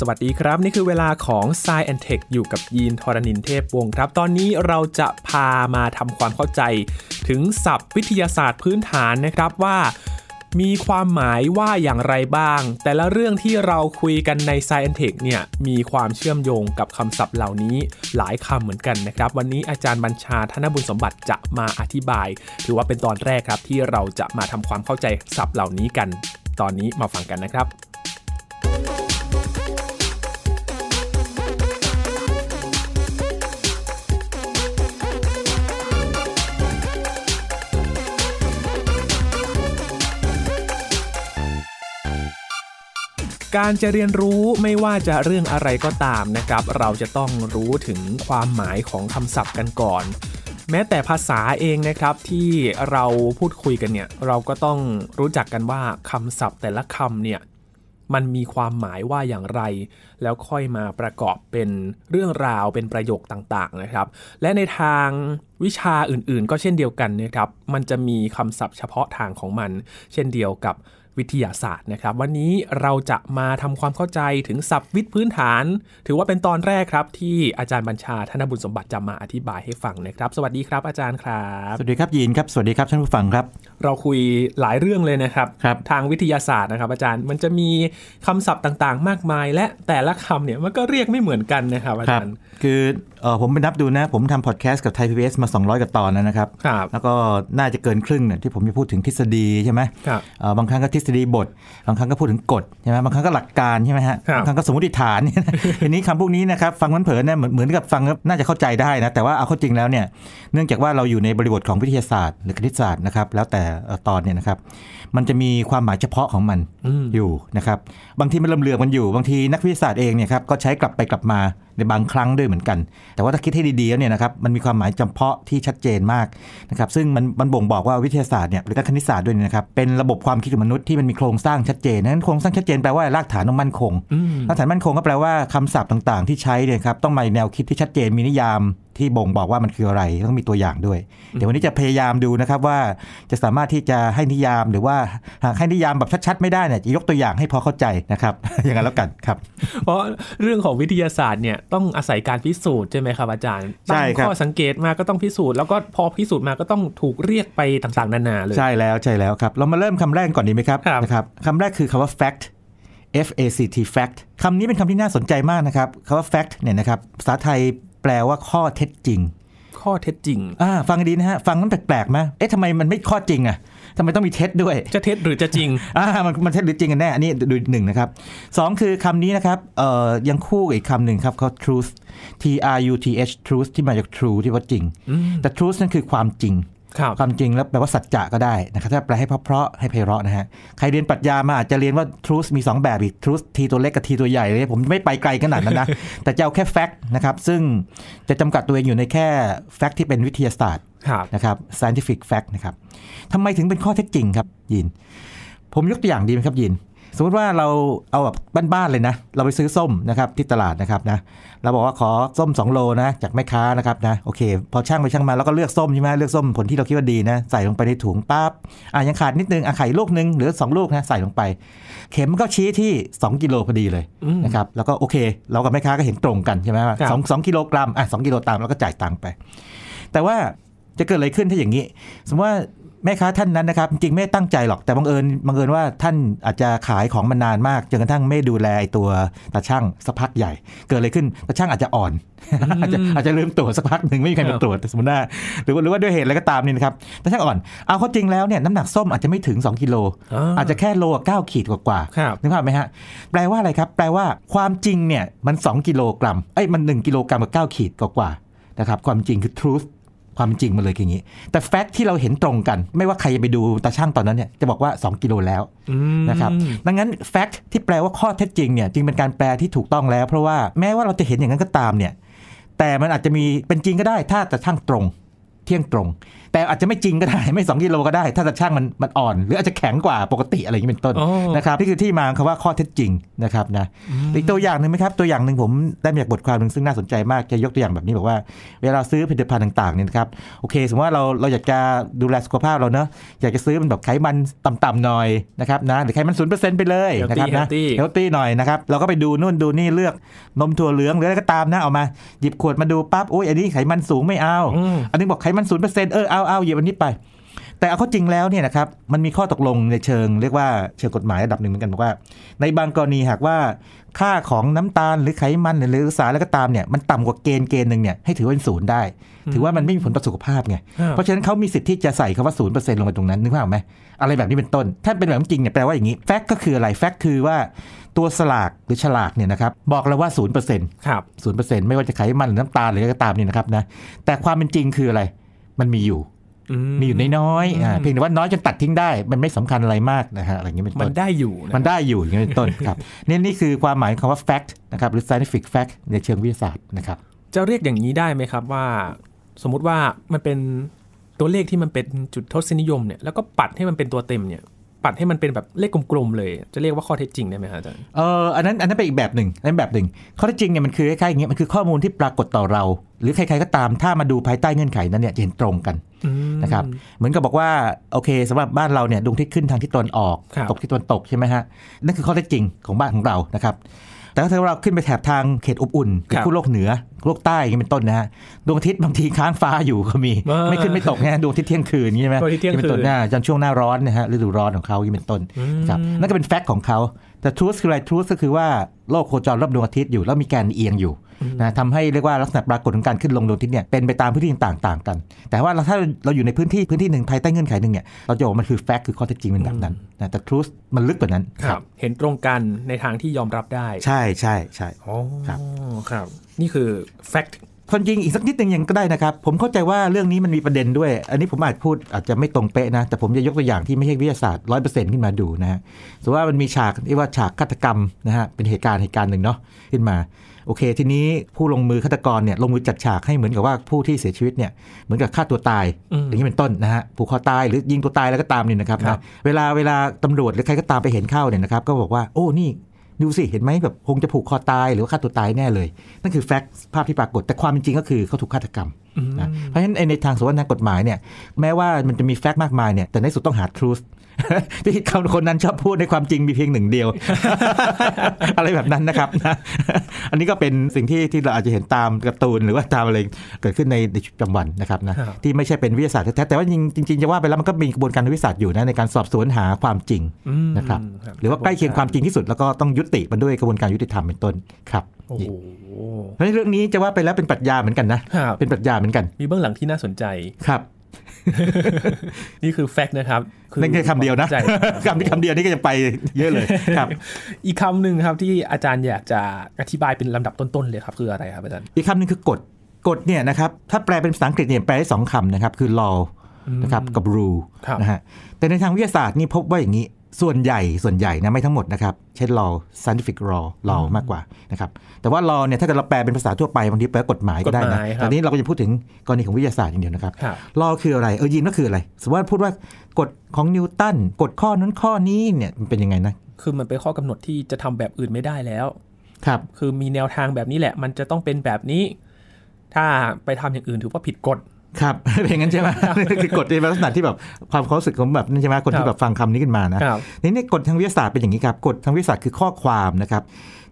สวัสดีครับ นี่คือเวลาของ s ซแอนเทคอยู่กับยีนทรณินเทพวงศ์ครับ ตอนนี้เราจะพามาทำความเข้าใจ ถึงศัพท์วิทยาศาสตร์พื้นฐานนะครับว่ามีความหมายว่าอย่างไรบ้าง แต่ละเรื่องที่เราคุยกันใน s ซแอนเทคเนี่ย มีความเชื่อมโยงกับคำศัพท์เหล่านี้หลายคำเหมือนกันนะครับ วันนี้อาจารย์บัญชาธนบุญสมบัติจะมาอธิบาย ถือว่าเป็นตอนแรกครับที่เราจะมาทำความเข้าใจศัพท์เหล่านี้กัน ตอนนี้มาฟังกันนะครับการจะเรียนรู้ไม่ว่าจะเรื่องอะไรก็ตามนะครับ เราจะต้องรู้ถึงความหมายของคำศัพท์กันก่อน แม้แต่ภาษาเองนะครับที่เราพูดคุยกันเนี่ย เราก็ต้องรู้จักกันว่าคำศัพท์แต่ละคำเนี่ย มันมีความหมายว่าอย่างไร แล้วค่อยมาประกอบเป็นเรื่องราวเป็นประโยคต่างๆนะครับ และในทางวิชาอื่น ๆ ก็เช่นเดียวกันนะครับ มันจะมีคำศัพท์เฉพาะทางของมัน เช่นเดียวกับวิทยาศาสตร์นะครับ วันนี้เราจะมาทำความเข้าใจถึงศัพท์วิทย์พื้นฐาน ถือว่าเป็นตอนแรกครับ ที่อาจารย์บัญชาธนบุญสมบัติจะมาอธิบายให้ฟังนะครับ สวัสดีครับอาจารย์ครับ สวัสดีครับยีนครับสวัสดีครับท่านผู้ฟังครับเราคุยหลายเรื่องเลยนะครับรบทางวิทยาศาสตร์นะครับ อาจารย์มันจะมีคำศัพท์ต่างๆ มากมาย และแต่ละคำเนี่ยมันก็เรียกไม่เหมือนกันนะครับอาจารย์คือเออผมไปนับดูนะ ผมทำพอดแคสต์กับไทยพีบีมา 200กว่าตอนแล้วนะครับรบแล้วก็น่าจะเกินครึ่งเนี่ยที่ผมจะพูดถึงทฤษฎีใช่ไหมบบางครั้งก็ทฤษฎีบท บางครั้งก็พูดถึงกฎใช่ไหมบางครั้งก็หลักการใช่ไหมฮะบางครั้งก็สมมติฐานทีนี้คำพวกนี้นะครับฟังมันเผลอเนี่ยเหมือนกับฟังน่าจะเข้าใจได้นะแต่ว่าเอาเข้าจริงแล้วเนี่ยเนื่องจากว่าเราอยู่ในบริบทของวิทยาศาสตร์หรือคณิตศาสตร์นะครับแล้วแต่ตอนเนี่ยนะครับ มันจะมีความหมายเฉพาะของมัน อยู่นะครับ บางทีมันลำเลือกันอยู่ บางทีนักวิทยาศาสตร์เองเนี่ยครับ ก็ใช้กลับไปกลับมาในบางครั้งด้วยเหมือนกัน แต่ว่าถ้าคิดให้ดีๆเนี่ยนะครับ มันมีความหมายเฉพาะที่ชัดเจนมากนะครับ ซึ่งมันมันบ่งบอกว่าวิทยาศาสตร์เนี่ยหรือคณิตศาสตร์ด้วยนะครับ เป็นระบบความคิดของมนุษย์ที่มันมีโครงสร้างชัดเจน นั้นโครงสร้างชัดเจนแปลว่ารากฐานต้องมั่นคง รากฐานมั่นคงก็แปลว่า คำศัพท์ต่างๆ ที่ใช้เนี่ยครับต้องมีแนวคิดที่ชัดเจน มีนิยามที่บ่งบอกว่ามันคืออะไรต้องมีตัวอย่างด้วยเดี๋ยววันนี้จะพยายามดูนะครับว่าจะสามารถที่จะให้นิยามหรือว่าหากให้นิยามแบบชัด ๆไม่ได้เนี่ยจะยกตัวอย่างให้พอเข้าใจนะครับอย่างนั้นแล้วกันครับ เพราะเรื่องของวิทยาศาสตร์เนี่ยต้องอาศัยการพิสูจน์ใช่ไหมครับอาจารย์ตั้งข้อสังเกตมาก็ต้องพิสูจน์แล้วก็พอพิสูจน์มาก็ต้องถูกเรียกไปต่าง ๆ นานาเลย ใช่แล้วใช่แล้วครับเรามาเริ่มคำแรกก่อนดีไหมครับนะครับ คำแรกคือคำว่า fact F A C T fact คำนี้เป็นคำที่น่าสนใจมากนะครับ คำว่า fact เนี่ยนะครับ ภาษาไทยแปลว่าข้อเท็จจริงข้อเท็จจริง อ่า ฟังดีนะฮะ ฟังนั้นแปลกๆไหมเอ๊ะทำไมมันไม่ข้อจริงอ่ะทำไมต้องมีเท็จด้วย จะเท็จหรือจะจริง อ่ามันมันเท็จหรือจริงกันแน่ อันนี้ดูหนึ่งนะครับสองคือคำนี้นะครับ เอ่อ ยังคู่อีกคำหนึ่งครับเขา truth T R U T H truth ที่มาจาก true ที่ว่าจริง แต่ truth นั่นคือความจริงความจริงแล้วแปลว่าสัจจะก็ได้นะครับถ้าแปลให้เพราะะให้ไพเราะนะฮะ ใครเรียนปรัชญามาอาจจะเรียนว่า truth มี 2 แบบอีก truth ทีตัวเล็กกับทีตัวใหญ่เลยผมไม่ไปไกลขนาดนั้นนะ แต่จะเอาแค่ fact นะครับ ซึ่งจะจำกัดตัวเองอยู่ในแค่ fact ที่เป็นวิทยาศาสตร์นะครับ scientific fact นะครับทำไมถึงเป็นข้อเท็จจริงครับยิน ผมยกตัวอย่างดีไหมครับยินสมมติว่าเราเอาแบบบ้านๆเลยนะ เราไปซื้อส้มนะครับที่ตลาดนะครับนะ เราบอกว่าขอส้ม2โลนะ จากแม่ค้านะครับนะโอเคพอช่างไปช่างมาแล้วก็เลือกส้มใช่ไหมเลือกส้มผลที่เราคิดว่าดีนะ ใส่ลงไปในถุงปั๊บอ่ะยังขาดนิดนึงอ่ะไข่ลูกนึงหรือ2ลูกนะใส่ลงไป เข็มก็ชี้ที่ 2 กิโลพอดีเลยนะครับแล้วก็โอเค เรากับแม่ค้าก็เห็นตรงกันใช่ไหมสองสองกิโลกรัมอ่ะสองกิโลตามแล้วก็จ่ายตังค์ไป แต่ว่าจะเกิดอะไรขึ้นถ้าอย่างนี้ สมมติว่าแม่ค้าท่านนั้นนะครับจริงไม่ตั้งใจหรอกแต่บังเอิญบังเอิญว่าท่านอาจจะขายของมานานมากจนกระทั่งไม่ดูแลตัวตาช่างสักพักใหญ่ เกิดอะไรขึ้นตาช่างอาจจะอ่อนอาจจะอาจจะลืมตรวจสักพักหนึ่งไม่มีใครมาตรวจสมมติว่าหรือว่าหรือว่าด้วยเหตุอะไรก็ตามนี่นะครับตาช่างอ่อนเอาข้อจริงแล้วเนี่ยน้ำหนักส้มอาจจะไม่ถึง 2กิโลอาจจะแค่โล9ก้าขีดกว่าๆนึกภาพไหมฮะแปลว่าอะไรครับแปลว่าความจริงเนี่ยมัน 2กิโลกรัมเอ้ยมัน1กิโลกรัมกับ9ขีดกว่าๆนะครับความจริงคือ truth ความจริงมาเลยออย่างนี้แต่แฟกต์ที่เราเห็นตรงกัน ไม่ว่าใครจะไปดูตาช่างตอนนั้นเนี่ยจะบอกว่า 2 กิโลแล้วนะครับดังนั้นแฟกต์ที่แปลว่าข้อเท็จจริงเนี่ยจึงเป็นการแปลที่ถูกต้องแล้วเพราะว่าแม้ว่าเราจะเห็นอย่างนั้นก็ตามเนี่ยแต่มันอาจจะมีเป็นจริงก็ได้ ถ้าตาช่างตรงเที่ยงตรง แต่อาจจะไม่จริงก็ได้ไม่2กิโลก็ได้ถ้าตะช่างมันมันอ่อน หรืออาจจะแข็งกว่าปกติอะไรอย่างนี้เป็นต้นนะครับนี่คือที่มาคำว่าข้อเท็จจริงนะครับนะอีกตัวอย่างหนึ่งไหมครับตัวอย่างหนึ่งผมได้มาจากบทความหนึ่งซึ่งน่าสนใจมาก จะยกตัวอย่างแบบนี้บอกว่า เวลาซื้อผลิตภัณฑ์ต่าง ๆเนี่ยนะครับโอเคสมมติว่าเราเราอยากจะดูแลสุขภาพเราเนอะอยากจะซื้อมันแบบไขมันต่ำๆหน่อยนะครับนะหรือไขมันศูนย์เปอร์เซ็นต์ไปเลยนะครับนะเฮลตี้หน่อยนะครับเราก็ไปดูนู่นดูนี่เลือกนมถั่วเหลืองหรืออะไรก็ตามนะเอามาหยิบขวดมาดูปั๊บโอ้ยอันนี้ไขมันสูงไม่เอา อันนี้บอกไขมันศูนย์เปอร์เซ็นต์เออเอาเอาเหยียบอันนี้ไป แต่เอาข้อจริงแล้วเนี่ยนะครับ มันมีข้อตกลงในเชิง เรียกว่าเชิงกฎหมายระดับหนึ่งเหมือนกันบอกว่า ในบางกรณีหากว่า ค่าของน้ำตาลหรือไขมันหรือสารแล้วก็ตามเนี่ย มันต่ำกว่าเกณฑ์เกณฑ์หนึ่งเนี่ยให้ถือว่าเป็นศูนย์ได้ ถือว่ามันไม่มีผลต่อสุขภาพไง เพราะฉะนั้นเขามีสิทธิ์ที่จะใส่คำว่าศูนย์เปอร์เซ็นต์ลงไปตรงนั้นนึกภาพไหมอะไรแบบนี้เป็นต้น ถ้าเป็นแบบจริงเนี่ยแปลว่าอย่างนี้แฟกต์ก็คืออะไร แฟกต์คือว่าตัวสลากหรือฉลากเนี่ยนะครับบอกแล้ว่าปอรนต์ไม่ว่าจะไขมันหรือน้ำตาลหรืออะไรก็ตามนี่นะครับนะแต่ความเป็นจริงคืออะไรมันมีอยู่ มีอยู่น้อยๆ เพียงแต่ว่าน้อยจนตัดทิ้งได้ มันไม่สำคัญอะไรมากนะฮะอะไรเงี้ยเป็นต้นมันได้อยู่ มันได้อยู่อย่างงี้ยเป็นต้นครับนี่นี่คือความหมายคำว่า fact นะครับ หรือ scientific fact ในเชิงวิทยาศาสตร์นะครับ จะเรียกอย่างนี้ได้ไหมครับว่า สมมุติว่ามันเป็นตัวเลขที่มันเป็นจุดทศนิยมเนี่ย แล้วก็ปัดให้มันเป็นตัวเต็มเนี่ยปัดให้มันเป็นแบบเลขกลมๆเลย จะเรียกว่าข้อเท็จจริงได้ไหมครับอาจารย์ เอออันนั้นอันนั้นเป็นอีกแบบหนึ่งอันแบบหนึ่งข้อเท็จจริงเนี่ยมันคือคล้ายๆอย่างเงี้ยมันคือข้อมูลที่ปรากฏต่อเรา หรือใคร ๆก็ตามถ้ามาดูภายใต้เงื่อนไขนั้นเนี่ยจะเห็นตรงกันนะครับเหมือนกับบอกว่าโอเคสำหรับบ้านเราเนี่ยดวงที่ขึ้นทางที่ตะวันออกตกที่ตะวันตกใช่ไหมฮะนั่นคือข้อเท็จจริงของบ้านของเรานะครับแต่ถ้าเราขึ้นไปแถบทางเขตอบอุ่นคือโลกเหนือ โลกใต้ยังเป็นต้นนะฮะดวงอาทิตย์บางทีค้างฟ้าอยู่ก็มี ไม่ขึ้นไม่ตกไงดวงอาทิตย์เที่ยงคืนใช่ไหมเป็นต้นหน้าจนช่วงหน้าร้อนนะฮะฤดูร้อนของเขาเป็นต้นครับนั่นก็เป็นแฟกต์ของเขาแต่ทรูสคืออะไรทรูสก็คือว่าโลกโคจรรอบดวงอาทิตย์อยู่แล้วมีแกนเอียงอยู่นะทำให้เรียกว่าลักษณะปรากฏของการขึ้นลงดวงอาทิตย์เนี่ย เป็นไปตามพื้นที่ต่างๆกัน แต่ว่าถ้าเราอยู่ในพื้นที่พื้นที่หนึ่งภายใต้เงื่อนไขหนึ่งเนี่ยเราจะบอกมันคือแฟกต์คือข้อเท็จจริงเป็นแบบนั้นนะแต่ทรูสมันลึกกว่านั้น ครับ เห็นตรงกันในทางที่ยอมรับได้ ใช่ใช่ใช่ครับครับนี่คือแฟกต์คนจริงอีกสักนิดหนึ่งยังก็ได้นะครับผมเข้าใจว่าเรื่องนี้มันมีประเด็นด้วย อันนี้ผมอาจพูดอาจจะไม่ตรงเป๊ะนะแต่ผมจะยกตัวอย่างที่ไม่ใช่วิทยาศาสตร์ร้อยเปอร์เซ็นต์ขึ้นมาดูนะฮะสมมติว่ามันมีฉากที่ว่าฉากฆาตกรรมนะฮะเป็นเหตุการณ์เหตุการณ์หนึ่งเนาะขึ้นมาโอเคทีนี้ผู้ลงมือฆาตกรเนี่ยลงมือจัดฉากให้เหมือนกับว่าผู้ที่เสียชีวิตเนี่ยเหมือนกับฆ่าตัวตายอย่างนี้เป็นต้นนะฮะผูกคอตายหรือยิงตัวตายแล้ว ก็ตามเนี่ยนะครับนะเวลาเวลาตำรวจหรือใครก็ตามไปเห็นเข้าเนี่ยนะครับก็บอกว่าโอ้นี่ดูสิเห็นไหมแบบคงจะผูกคอตายหรือว่าฆ่าตัวตายแน่เลยนั่นคือแฟกต์ภาพที่ปรากฏแต่ความจริงก็คือเขาถูกฆาตกรรมนะเพราะฉะนั้นในทางสวนทางกฎหมายเนี่ยแม้ว่ามันจะมีแฟกต์มากมายเนี่ยแต่ในสุดต้องหาทรูสที่คำคนนั้นชอบพูดในความจริงมีเพียงหนึ่งเดียว อะไรแบบนั้นนะครับนะอันนี้ก็เป็นสิ่งที่ที่เราอาจจะเห็นตามการ์ตูน หรือว่าตามอะไรเกิดขึ้นในชีวิตประจำวันนะครับนะที่ไม่ใช่เป็นวิทยาศาสตร์แท้แต่ว่าจริงๆจะว่าไปแล้วมันก็มีกระบวนการวิทยาศาสตร์อยู่นะในการสอบสวนหาความจริงนะครับหรือว่าใกล้เคียงความจริงที่สุดแล้วก็ต้องยุติมันด้วยกระบวนการยุติธรรมเป็นต้นครับโอ้เราะเรื่องนี้จะว่าไปแล้วเป็นปรัชญาเหมือนกันนะ เป็นปรัชญาเหมือนกัน มีเบื้องหลังที่น่าสนใจ ครับ นี่คือแฟกต์นะครับนั่แค่คำเดียวนะคำที่คำเดียวนี่ก็จะไปเยอะเลยครับอีกคำหนึ่งครับที่อาจารย์อยากจะอธิบายเป็นลำดับต้นๆเลยครับ คืออะไรครับอาจารย์อีกคำหนึ่งคือกฎกฎเนี่ยนะครับถ้าแปลเป็นภาษาอังกฤษเนี่ยแปลได้สองคำนะครับคือ law นะครับกับ rule นะฮะ แต่ในทางวิทยาศาสตร์นี่พบว่าอย่างนี้ส่วนใหญ่ส่วนใหญ่นะไม่ทั้งหมดนะครับเช่น law scientific law law มากกว่านะครับแต่ว่า law เนี่ยถ้าเกิดเราแปลเป็นภาษาทั่วไปบางทีแปลกฎหมายก็ได้นะแต่นี้เราก็จะพูดถึงกรณีของวิทยาศาสตร์อย่างเดียวนะครับ law คืออะไรเออยินก็คืออะไรสมมติว่าพูดว่ากฎของนิวตันกฎข้อนั้นข้อนี้เนี่ยมันเป็นยังไงนะ คือมันเป็นข้อกำหนดที่จะทำแบบอื่นไม่ได้แล้ว ครับ คือมีแนวทางแบบนี้แหละ มันจะต้องเป็นแบบนี้ ถ้าไปทำอย่างอื่นถือว่าผิดกฎครับเลงนงั้นใช่ไหมคือกฎในลักษณะที่แบบความรู้สึกของแบบนั่นใช่ไหมคนที่แบบฟังคำนี้ขึ้นมานะนี่นี่กฎทางวิทยาศาสตร์เป็นอย่างนี้ครับกฎทางวิทยาศาสตร์คือข้อความนะครับ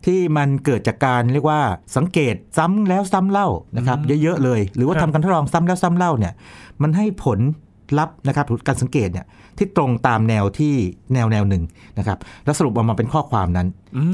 ที่มันเกิดจากการเรียกว่า สังเกตซ้ำแล้วซ้ำเล่านะครับ เยอะๆเลย หรือว่าทำการทดลองซ้ำแล้วซ้ำเล่าเนี่ย มันให้ผลลับนะครับการสังเกตเนี่ยที่ตรงตามแนวที่แนวแนวหนึ่งนะครับ แล้วสรุปออกมาเป็นข้อความนั้น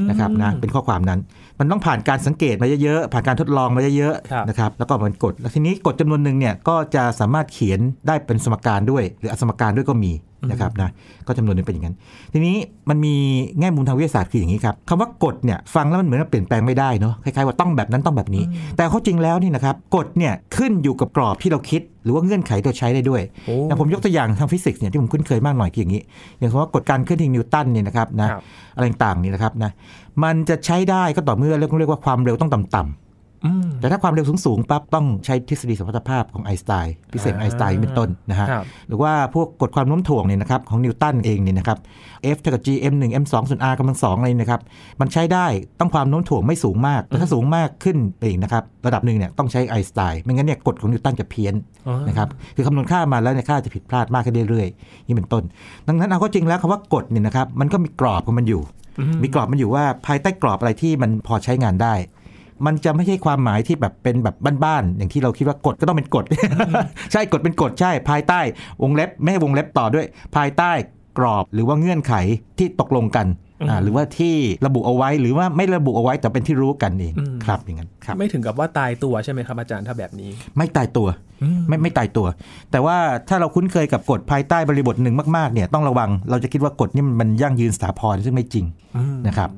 นะครับนะเป็นข้อความนั้นมันต้องผ่านการสังเกตมาเยอะ ๆ ผ่านการทดลองมาเยอะๆนะครับแล้วก็มันกดแล้วทีนี้กดจำนวนหนึ่งเนี่ยก็จะสามารถเขียนได้เป็นสมการด้วย หรืออสมการด้วยก็มีนะครับนะก็จำนวนนึงเป็นอย่างนั้น ทีนี้มันมีแง่มุมทางวิทยาศาสตร์คืออย่างนี้ครับคำว่ากฎเนี่ยฟังแล้วมันเหมือนว่าเปลี่ยนแปลงไม่ได้เนาะคล้ายๆว่าต้องแบบนั้นต้องแบบนี้ แต่ข้อจริงแล้วนี่นะครับกฎเนี่ยขึ้นอยู่กับกรอบที่เราคิด หรือว่าเงื่อนไขตัวใช้ได้ด้วยอย่างผมยกตัวอย่างทางฟิสิกส์เนี่ยที่ผมคุ้นเคยมากหน่อยคืออย่างนี้อย่างเช่นว่ากดการเคลื่อนที่นิวตันเนี่ยนะครับนะอะไรต่างๆนี่นะครับนะมันจะใช้ได้ก็ต่อเมื่อเรียกเรียกว่าความเร็วต้องต่ำๆแต่ถ้าความเร็วสูงๆปั๊บต้องใช้ทฤษฎีสมรรถภาพของไอน์สไตน์พิเศษไอน์สไตน์เป็นต้นนะฮะ หรือว่าพวกกฎความโน้มถ่วงเนี่ยนะครับของนิวตันเองเนี่ยนะครับ F เท่ากับ G M 1 M 2ส่วน R กำลังสองอะไรนะครับ มันใช้ได้ต้องความโน้มถ่วงไม่สูงมาก แต่ถ้าสูงมากขึ้นไปอีกนะครับระดับหนึ่งเนี่ยต้องใช้ไอน์สไตน์ไม่งั้นเนี่ยกฎของนิวตันจะเพี้ยนนะครับ คือคำนวณค่ามาแล้วเนี่ยค่าจะผิดพลาดมากขึ้นเรื่อยๆนี่เป็นต้น ดังนั้นเอาก็จริงแล้วคำว่ากฎเนี่ยนะครับมันก็มีกรอบของมันอยู่มีกรอบมันอยู่ว่าภายใต้กรอบอะไรที่มันพอใช้งานได้ มันจะไม่ใช่ความหมายที่แบบเป็นแบบบ้านๆอย่างที่เราคิดว่ากฎก็ต้องเป็นกฎใช่กฎเป็นกฎใช่ ภายใต้ วงเล็บไม่ให้วงเล็บต่อด้วย ภายใต้กรอบหรือว่าเงื่อนไขที่ตกลงกันหรือว่าที่ระบุเอาไว้หรือว่าไม่ระบุเอาไว้แต่เป็นที่รู้กันเองครับอย่างนั้นครับ ไม่ถึงกับว่าตายตัวใช่ไหมครับอาจารย์ถ้าแบบนี้ ไม่ตายตัวไม่ไม่ตายตัว แต่ว่าถ้าเราคุ้นเคยกับกฎภายใต้บริบทหนึ่งมากๆเนี่ยต้องระวังเราจะคิดว่ากฎนี่มันยั่งยืนสถาพรซึ่งไม่จริงนะครับ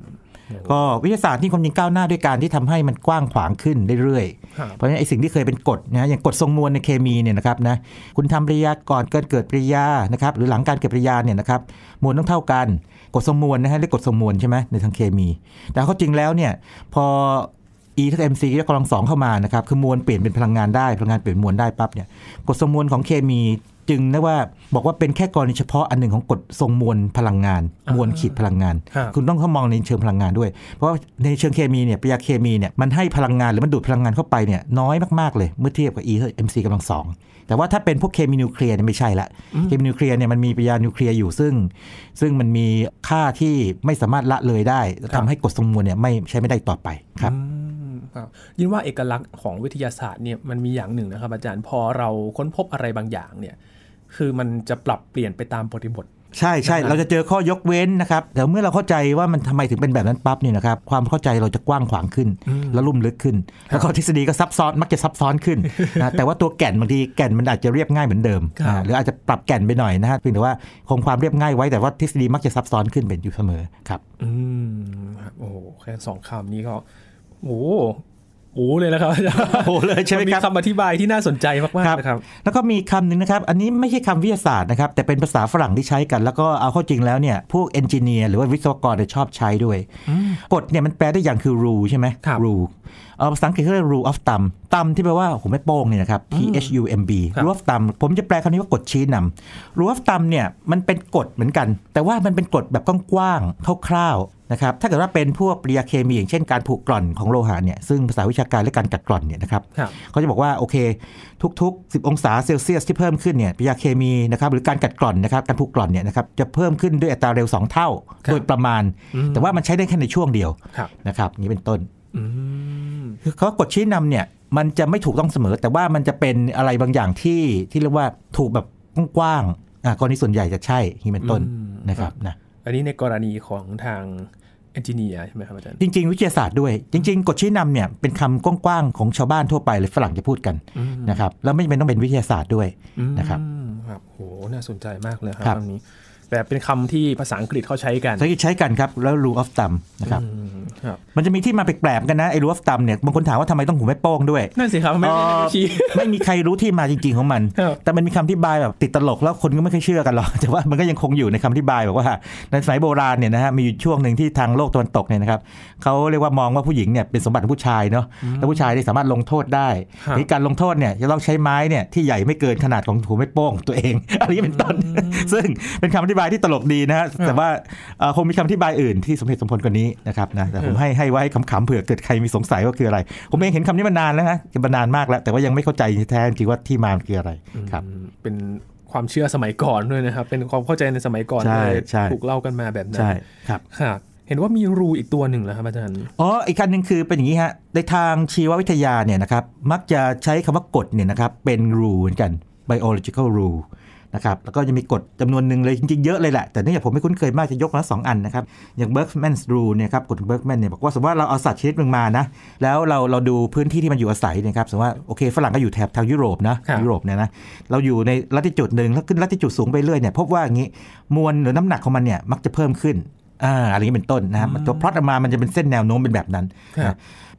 ก็วิทยาศาสตร์ที่ความจริงก้าวหน้าด้วยการที่ทำให้มันกว้างขวางขึ้นเรื่อยๆเพราะฉะนั้นไอ้สิ่งที่เคยเป็นกฎนะอย่างกฎทรงมวลในเคมีเนี่ยนะครับนะคุณทำปริยาก่อนเกิดเกิดปริยานะครับ หรือหลังการเกิดปริยาเนี่ยนะครับมวลต้องเท่ากันกรดสมวลนะฮะเรียกกรดสมวลใช่ไหมในทางเคมี แต่เขาจริงแล้วเนี่ย พอ E ทั้งเบ mc ยกกำลังสองเข้ามานะครับ คือมวลเปลี่ยนเป็นพลังงานได้ พลังงานเปลี่ยนมวลได้ปั๊บเนี่ยกฎสมวลของเคมีจึงนะว่าบอกว่าเป็นแค่กรณีเฉพาะอันหนึ่งของกฎทรงมวลพลังงาน มวลขีดพลังงาน คุณต้องเข้ามองในเชิงพลังงานด้วย เพราะาในเชิงเคมีเนี่ยปิยาเคมีเนี่ยมันให้พลังงานหรือมันดูดพลังงานเข้าไปเนี่ยน้อยมากๆเลยเมื่อเทียบกับ E เอ็ม mc กำลังสองแต่ว่าถ้าเป็นพวกเคมีนิวเคลียร์เนี่ยไม่ใช่ละ เคมีนิวเคลียร์เนี่ยมันมีปิยานิวเคลียร์อยู่ซึ่ง ซึ่งมันมีค่าที่ไม่สามารถละเลยได้ทำให้กฎทรงมวลเนี่ยไม่ใช้ไม่ได้ต่อไปครับครับยินว่าเอกลักษณ์ของวิทยาศาสตร์เนี่ยมันมีอย่างหนึ่งนะครับ อาจารย์พอเราค้นพบอะไรบางอย่างเนี่ยคือมันจะปรับเปลี่ยนไปตามบริบทใช่ใช่เราจะเจอข้อยกเว้นนะครับแต่เมื่อเราเข้าใจว่ามันทำไมถึงเป็นแบบนั้นปั๊บเนี่ยนะครับ ความเข้าใจเราจะกว้างขวางขึ้น และลุ่มลึกขึ้น แล้วก็ทฤษฎีก็ซับซ้อนมักจะซับซ้อนขึ้นนะแต่ว่าตัวแก่นบางทีแก่นมันอาจจะเรียบง่ายเหมือนเดิมหรืออาจจะปรับแก่นไปหน่อยนะฮะเพียงแต่ว่าคงความเรียบง่ายไว้แต่ว่าทฤษฎีมักจะซับซ้อนขึ้นเป็นอยู่เสมอครับ อืม โอ้แค่สองคำนี้ก็โอ้โอ้เลยนะครับโอ้เลยใช่ไหมครับมีคำอธิบายที่น่าสนใจมาก ๆ นะครับ แล้วก็มีคำหนึ่งนะครับ อันนี้ไม่ใช่คำวิทยาศาสตร์นะครับ แต่เป็นภาษาฝรั่งที่ใช้กัน แล้วก็เอาเข้าจริงแล้วเนี่ยพวกเอนจิเนียร์หรือว่าวิศวกรจะชอบใช้ด้วยกฎเนี่ยมันแปลได้อย่างคือรูใช่ไหมรูภาษาอังกฤษเขาเรียก rule of thumb ตัมที่แปลว่าหมแม่โป้งเนี่ยนะครับ P H U M B rule of thumb ผมจะแปลคำนี้ว่ากฎชี้นำ rule of thumb เนี่ยมันเป็นกฎเหมือนกัน แต่ว่ามันเป็นกฎแบบกว้างๆคร่าวๆนะครับถ้าเกิดว่าเป็นพวกปริยาเคมี อย่างเช่นการผุกร่อนของโลหะเนี่ยซึ่งภาษาวิชาการและการกัดกร่อนเนี่ยนะครับเขาจะบอกว่าโอเคทุกๆ 10 องศาเซลเซียส ที่เพิ่มขึ้นเนี่ยปริยาเคมีนะครับหรือการกัดกร่อนนะครับการผุกร่อนเนี่ยนะครับจะเพิ่มขึ้นด้วยอัตราเร็ว 2 เท่า โดยประมาณ แต่ว่ามันใช้ได้แค่ในช่วงเดียวนะครับนี่เป็นต้นคือเขากฎชี้นำเนี่ยมันจะไม่ถูกต้องเสมอ แต่ว่ามันจะเป็นอะไรบางอย่างที่ที่เรียกว่าถูกแบบกว้างๆอ่ากรณีส่วนใหญ่จะใช่ที่เป็นต้นนะครับนะอันนี้ในกรณีของทางเอนจิเนียร์ใช่ไหมครับอาจารย์ จริง ๆ วิทยาศาสตร์ด้วย จริง ๆกฎชี้นำเนี่ย เป็นคำกว้าง ๆ ของชาวบ้านทั่วไปเลยฝรั่งจะพูดกันนะครับ แล้วไม่จำเป็นต้องเป็นวิทยาศาสตร์ด้วยนะครับครับโหน่าสนใจมากเลยครับคำนี้แต่เป็นคำที่ภาษาอังกฤษเขาใช้กันใช้ใช้กันครับแล้ว rule of thumb นะครับมันจะมีที่มาแปลกๆกันนะไอ้รูฟตัมเนี่ยบางคนถามว่าทำไมต้องหูแม่โป้งด้วยนั่นสิครับไม่มีไม่มีใครรู้ที่มาจริงๆของมัน แต่มันมีคำที่บายแบบติดตลกแล้วคนก็ไม่เคยเชื่อกันหรอกแต่ว่ามันก็ยังคงอยู่ในคำที่บายบอกว่าในสมัยโบราณเนี่ยนะฮะมีอยู่ช่วงหนึ่งที่ทางโลกตะวันตกเนี่ยนะครับเขาเรียกว่ามองว่าผู้หญิงเนี่ยเป็นสมบัติของผู้ชายเนาะแล้วผู้ชายได้สามารถลงโทษได้ในการลงโทษเนี่ยจะต้องใช้ไม้เนี่ยที่ใหญ่ไม่เกินขนาดของหูไม่โป้ง ตัวเอง อันนี้เป็นต้นซึ่งเป็นคำอธิบายที่ตลกดีนะฮะแต่ว่าคงมีคำอธิบายอื่นที่สมเหตุสมผลกว่านี้นะครับนะแต่ผมให้ให้ไว้ขำๆเผื่อเกิดใครมีสงสัยว่าคืออะไร ผมเองเห็นคำนี้มานานแล้วนะมานานมากแล้วแต่ว่ายังไม่เข้าใจแท้จริงว่าที่มาคืออะไรครับเป็นความเชื่อสมัยก่อนด้วยนะครับเป็นความเข้าใจในสมัยก่อนเลยถูกเล่ากันมาแบบนั้นใช่ครับค่ะเห็นว่ามีรูอีกตัวหนึ่งแล้วครับอาจารย์อ๋ออีกคันหนึ่งคือเป็นอย่างนี้ฮะในทางชีววิทยาเนี่ยนะครับมักจะใช้คำว่ากฎเนี่ยนะครับเป็นรูเหมือนกัน biological rule นะครับ แล้วก็จะมีกฎจำนวนหนึ่งเลย จริงๆ เยอะเลยแหละ แต่เนื่องจากผมไม่คุ้นเคยมาก จะยกมาสองอันนะครับ อย่าง Bergman's rule เนี่ยครับกฎของ Bergman เนี่ยบอกว่าสมมติว่าเราเอาสัตว์ชนิดหนึ่งมานะ แล้วเราเราดูพื้นที่ที่มันอยู่อาศัยนะครับ สมมติว่าโอเคฝรั่งก็อยู่แถบแถวยุโรปนะยุโรปเนี่ยนะ เราอยู่ในลัติจูดหนึ่งแล้วขึ้นลัติจูดสูงไปเรื่อยเนี่ยพบว่าอย่างนี้มวลหรือน้ำหนักของมันเนี่ยมักจะเพิ่มขึ้นอะไรนี้เป็นต้นนะครับตัวพลอตออกมา มันจะเป็นเส้นแนวโน้มเป็นแบบนั้น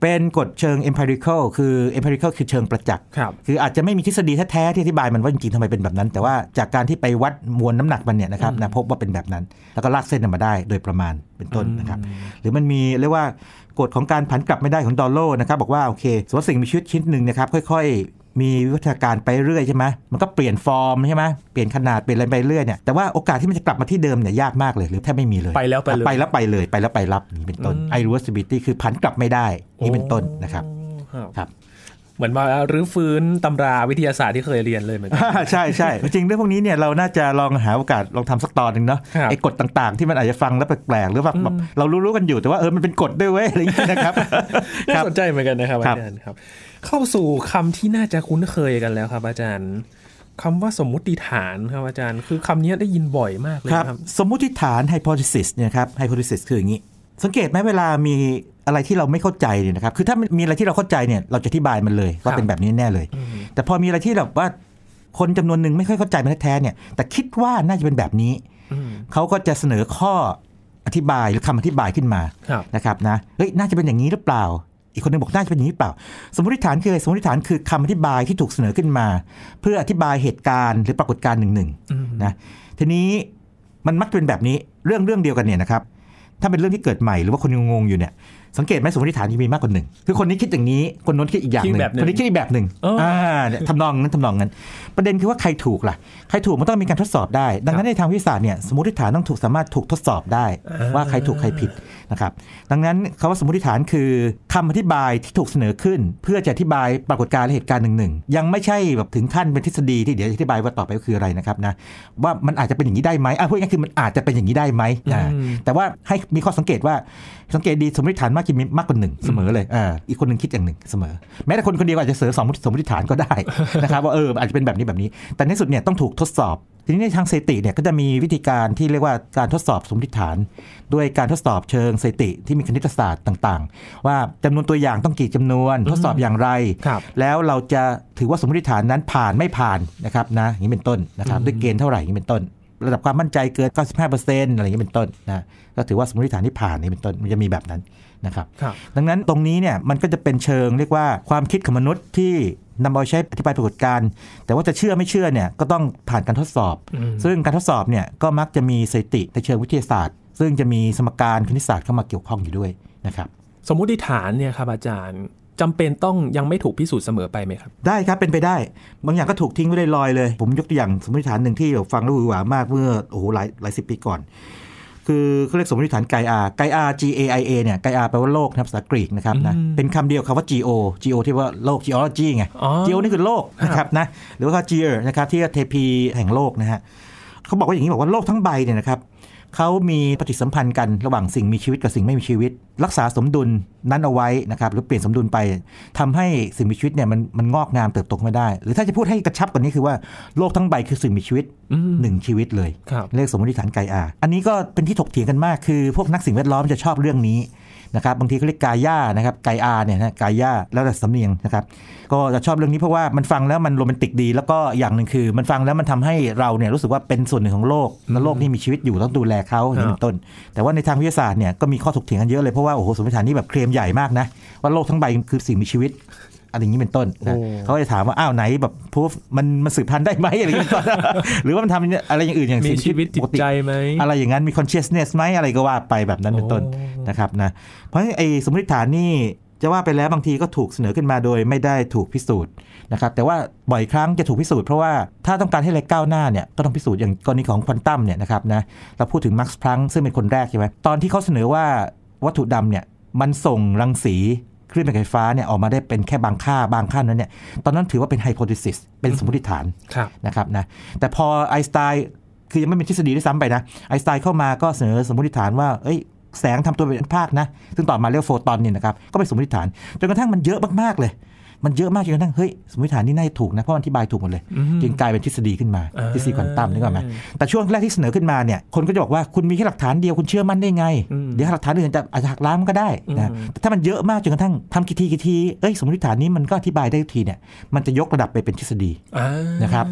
เป็นกฎเชิง empirical คือ empirical คือเชิงประจักษ์คืออาจจะไม่มีทฤษฎีแท้ๆที่อธิบายมันว่าจริงๆทำไมเป็นแบบนั้น แต่ว่าจากการที่ไปวัดมวลน้ำหนักมันเนี่ยนะครับนะพบว่าเป็นแบบนั้น แล้วก็ลากเส้นออกมาได้โดยประมาณเป็นต้นนะครับ หรือมันมีเรียกว่ากฎของการผันกลับไม่ได้ของดอลโลนะครับ บอกว่าโอเคสมมติสิ่งมีชีวิตชิ้นหนึ่งนะครับค่อย ๆมีวิฒนาการไปเรื่อยใช่ไหม มันก็เปลี่ยนฟอร์มใช่ไหมเปลี่ยนขนาดเปลี่ยนอะไรไปเรื่อยเนี่ย แต่ว่าโอกาสที่มันจะกลับมาที่เดิมเนี่ยยากมากเลยหรือแทบไม่มีเลย ไปแล้ว ไปเลย ไปแล้วไปเลย ไปแล้วไปรับนี่เป็นต้น ไอรูสบิตี้คือผันกลับไม่ได้นี่เป็นต้นนะครับ ครับเหมือนมารื้อฟื้นตำราวิทยาศาสตร์ที่เคยเรียนเลยเหมือนกันใช่ใช่ จริงเรื่องพวกนี้เนี่ยเราน่าจะลองหาโอกาส ลองทำสักตอนหนึ่งเนาะไอ้กฎต่างๆ ที่มันอาจจะฟังแล้วแปลก ๆ หรือว่าแบบเรารู้ๆกันอยู่แต่ว่าเออมันเป็นกฎด้วยเว้ย อะไรอย่างเงี้ยนะครับน่าสนใจเหมือนกันนะครับอาจารย์ครับ เข้าสู่คำที่น่าจะคุ้นเคยกันแล้วครับอาจารย์คำว่าสมมุติฐานครับอาจารย์คือคำนี้ได้ยินบ่อยมากเลยครับสมมุติฐานไฮโพ t ิ s ิสเนี่ยครับไฮโพ t ิ s ิสคืออย่างนี้ สังเกตไหมเวลามีอะไรที่เราไม่เข้าใจเนี่ยนะครับ คือถ้ามีอะไรที่เราเข้าใจเนี่ยเราจะอธิบายมันเลยว่าเป็นแบบนี้แน่เลย แต่พอมีอะไรที่แบบว่าคนจำนวนหนึ่งไม่ค่อยเข้าใจมันแท้ๆ เนี่ย แต่คิดว่าน่าจะเป็นแบบนี้เขาก็จะเสนอข้ออธิบายหรือคำอธิบายขึ้นมานะครับนะ เฮ้ยน่าจะเป็นอย่างนี้หรือเปล่า อีกคนนึงบอกน่าจะเป็นอย่างนี้หรือเปล่า สมมติฐานคืออะไรสมมติฐานคือคำอธิบายที่ถูกเสนอขึ้นมา เพื่ออธิบายเหตุการณ์หรือปรากฏการณ์หนึ่งหนึ่งนะทีนี้มันมักจะเป็นแบบนี้เรื่องเรื่องเดียวกันเนี่ยนะครับถ้าเป็นเรื่องที่เกิดใหม่ หรือว่าคนงงอยู่เนี่ยสังเกตไหมสมมติฐานที่มีมากกว่าหนึ่งคือคนนี้คิดอย่างนี้คนนู้นคิดอีกอย่างหนึ่งคนนี้คิดอีกแบบหนึ่งอ่าเนี่ยทำนองนั้นทำนองนั้นประเด็นคือว่าใครถูกล่ะใครถูกมันต้องมีการทดสอบได้ ดังนั้นในทางวิัาเนี่ยสมมติฐานต้องถูกสามารถถูกทดสอบได้ว่าใครถูกใครผิดนะครับดังนั้นคำว่าสมมติฐานคือคำอธิบายที่ถูกเสนอขึ้น เพื่อจะอธิบายปรากฏการณ์เหตุการณ์หนึ่งหนึ่งยังไม่ใช่แบบถึงขั้นเป็นทฤษฎีที่เดี๋ยวอธิบายว่าต่อไปก็คืออะไรนะครับนะว่ามันอาจจะเป็นอย่างนี้ได้ไหมอ่ะพูดง่ายคือมันอาจจะเป็นอย่างนี้ได้ไหม แต่ว่าให้มีข้อสังเกตว่าสังเกตดีสมมติฐานมากกินมากกว่าหนึ่งเสมอเลยอ่าอีกคนหนึ่งคิดอย่างหนึ่งเสมอ แม้แต่คนคนเดียวอาจจะเสนอสองสมมติฐานก็ได้นะครับว่าเอออาจจะเป็นแบบนี้แบบนี้ แต่ในสุดเนี่ยต้องถูกทดสอบทีนี้ในทางสถิติเนี่ยก็จะมีวิธีการที่เรียกว่าการทดสอบสมมติฐาน ด้วยการทดสอบเชิงสถิติที่มีคณิตศาสตร์ต่าง ๆ ว่าจำนวนตัวอย่างต้องกี่จำนวนทดสอบอย่างไรรแล้วเราจะถือว่าสมมติฐานนั้นผ่านไม่ผ่านนะครับนะอย่างนี้เป็นต้นนะครับด้วยเกณฑ์เท่าไหร่อย่างนี้เป็นต้นระดับความมั่นใจเกิน95%อะไรอย่างนี้เป็นต้นนะก็ถือว่าสมมติฐานที่ผ่านนี่เป็นต้นมันจะมีแบบนั้นนะครับดังนั้นตรงนี้เนี่ยมันก็จะเป็นเชิงเรียกว่าความคิดของมนุษย์ที่นำเอาใช้อธิบายปรากฏการณ์แต่ว่าจะเชื่อไม่เชื่อเนี่ยก็ต้องผ่านการทดสอบ ซึ่งการทดสอบเนี่ยก็มักจะมีสถิติในเชิงวิทยาศาสตร์ ซึ่งจะมีสมการคณิตศาสตร์เข้ามาเกี่ยวข้องอยู่ด้วยนะครับสมมุติฐานเนี่ยครับอาจารย์จำเป็นต้องยังไม่ถูกพิสูจน์เสมอไปไหมครับ ได้ครับ เป็นไปได้ บางอย่างก็ถูกทิ้งไว้ได้ลอยเลย ผมยกตัวอย่างสมมติฐานหนึ่งที่ฟังแล้วหวือหวามากเมื่อโอ้โหหลายหลายสิบปีก่อน คือเขาเรียกสมมติฐานไกอาไกอา G A I A เนี่ยไกอาแปลว่าโลกนะครับภาษากรีกนะครับนะเป็นคำเดียวคำว่า G O G O ที่ว่าโลก geology ไง G O นี่คือโลกนะครับนะ หรือว่า g e a นะครับที่เทพีแห่งโลกนะฮะเขาบอกว่าอย่างนี้บอกว่าโลกทั้งใบเนี่ยนะครับเขามีปฏิสัมพันธ์กันระหว่างสิ่งมีชีวิตกับสิ่งไม่มีชีวิต รักษาสมดุลนั้นเอาไว้นะครับ หรือเปลี่ยนสมดุลไปทำให้สิ่งมีชีวิตเนี่ยมันมันงอกงามเติบโตไม่ได้ หรือถ้าจะพูดให้กระชับกว่านี้คือว่าโลกทั้งใบคือสิ่งมีชีวิตหนึ่งชีวิตเลยเรียกสมมติฐานไกอา อันนี้ก็เป็นที่ถกเถียงกันมากคือพวกนักสิ่งแวดล้อมจะชอบเรื่องนี้นะครับบางทีเขาเรียกกาย่านะครับไกอาเนี่ยนะกาย่าแล้วแต่สำเนียงนะครับก็จะชอบเรื่องนี้เพราะว่ามันฟังแล้วมันโรแมนติกดี แล้วก็อย่างหนึ่งคือ มันฟังแล้วมันทำให้เราเนี่ยรู้สึกว่าเป็นส่วนหนึ่งของโลกและโลกนี่มีชีวิตอยู่ต้องดูแลเขาอย่างต้น แต่ว่าในทางวิทยาศาสตร์เนี่ยก็มีข้อถกเถียงกันเยอะเลยเพราะว่าโอ้โหสมมติฐานนี่แบบเคลมใหญ่มากนะว่าโลกทั้งใบคือสิ่งมีชีวิตอไรอย่างนี้เป็นต้นนะเขาจะถามว่า อ้าวไหนแบบพูฟมันมันสืบพันธุ์ได้ไหมอะไรอย่างนี้เต้นหรือว่ามันทำอะไรอย่างอื่นอย่างมีชีวิตจิตใจไหมอะไรอย่างนั้นมีคอนเชสเนสไหมอะไรก็ว่าไปแบบนั้นเป็นต้นนะครับนะ เพราะไอ้สมมติฐานนี่จะว่าไปแล้วบางทีก็ถูกเสนอขึ้นมาโดยไม่ได้ถูกพิสูจน์นะครับแต่ว่าบ่อยครั้งจะถูกพิสูจน์เพราะว่าถ้าต้องการให้อะไรก้าวหน้าเนี่ยก็ต้องพิสูจน์อย่างกรณีของควอนตัมเนี่ยนะครับนะเราพูดถึงมาร์คส์พลังซึ่งเป็นคนแรกใช่ไหมตอนที่เขาเสนอว่าวัตถุดำเนี่ยมันส่งรังสีคลื่นแม่ไฟฟ้าเนี่ยออกมาได้เป็นแค่บางค่าบางค่านั้นเนี่ย ตอนนั้นถือว่าเป็นไฮโพทิสิส เป็นสมมติฐานนะครับนะ แต่พอไอสไตน์คือยังไม่เป็นทฤษฎีด้วยซ้ำไปนะ ไอสไตน์เข้ามาก็เสนอสมมติฐานว่า เอ้ยแสงทำตัวเป็นภาคนะ ซึ่งต่อมาเรียกโฟตอนนี่นะครับ ก็เป็นสมมติฐานจนกระทั่งมันเยอะมากๆเลยมันเยอะมากจนกระทั่งเฮ้ย สมมติฐานนี่น่าจะถูกนะ เพราะอธิบายถูกหมดเลย จึงกลายเป็นทฤษฎีขึ้นมาทฤษฎีควอนตัมนึกออกไหมแต่ช่วงแรกที่เสนอขึ้นมาเนี่ยคนก็จะบอกว่าคุณมีแค่หลักฐานเดียวคุณเชื่อมั่นได้ไง เดี๋ยวหลักฐานอื่นจะอาจจะหักล้างก็ได้นะแต่ถ้ามันเยอะมากจนกระทั่งทำกี่ทีกี่ทีเอ้ยสมมติฐานนี้มันก็อธิบายได้ทีเนี่ยมันจะยกระดับไปเป็นทฤษฎีนะครับ